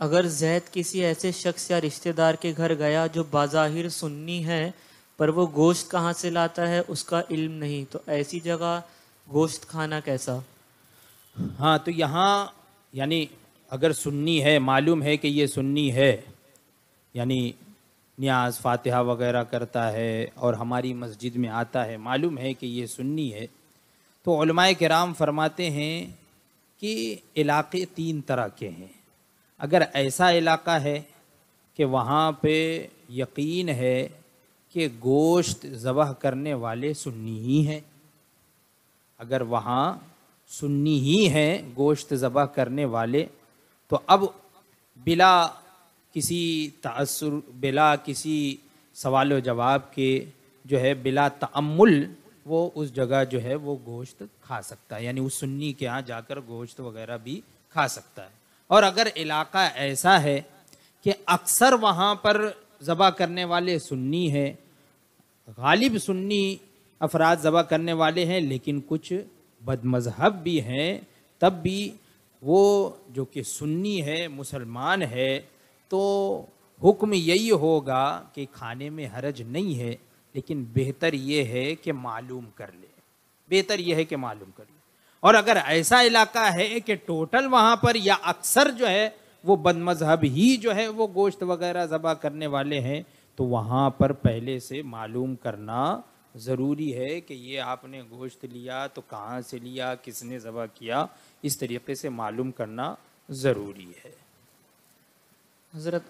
अगर जैद किसी ऐसे शख्स या रिश्तेदार के घर गया जो बाज़ाहिर सुन्नी है पर वो गोश्त कहाँ से लाता है उसका इल्म नहीं तो ऐसी जगह गोश्त खाना कैसा हाँ तो यहाँ यानी अगर सुन्नी है मालूम है कि ये सुन्नी है यानी न्याज फातिहा वगैरह करता है और हमारी मस्जिद में आता है मालूम है कि ये सुन्नी है तो कराम फरमाते हैं कि इलाके तीन तरह के हैं अगर ऐसा इलाका है कि वहाँ पे यकीन है कि गोश्त ज़बह करने वाले सुन्नी ही हैं अगर वहाँ सुन्नी ही हैं गोश्त ज़बह करने वाले तो अब बिला किसी तसर बिला किसी सवाल जवाब के जो है बिला तमुल वो उस जगह जो है वो गोश्त खा सकता है यानी उस सुन्नी के यहाँ जाकर गोश्त वगैरह भी खा सकता है और अगर इलाका ऐसा है कि अक्सर वहाँ पर ज़बा करने वाले सुन्नी है गालिब सुन्नी अफराद ज़बा करने वाले हैं लेकिन कुछ बदमजहब भी हैं तब भी वो जो कि सुन्नी है मुसलमान है तो हुक्म यही होगा कि खाने में हरज नहीं है लेकिन बेहतर ये है कि मालूम कर ले बेहतर यह है कि मालूम कर ले और अगर ऐसा इलाका है कि टोटल वहाँ पर या अक्सर जो है वो बद मजहब ही जो है वो गोश्त वगैरह ज़बा करने वाले हैं तो वहाँ पर पहले से मालूम करना ज़रूरी है कि ये आपने गोश्त लिया तो कहाँ से लिया किसने ज़बा किया इस तरीके से मालूम करना ज़रूरी है हज़रत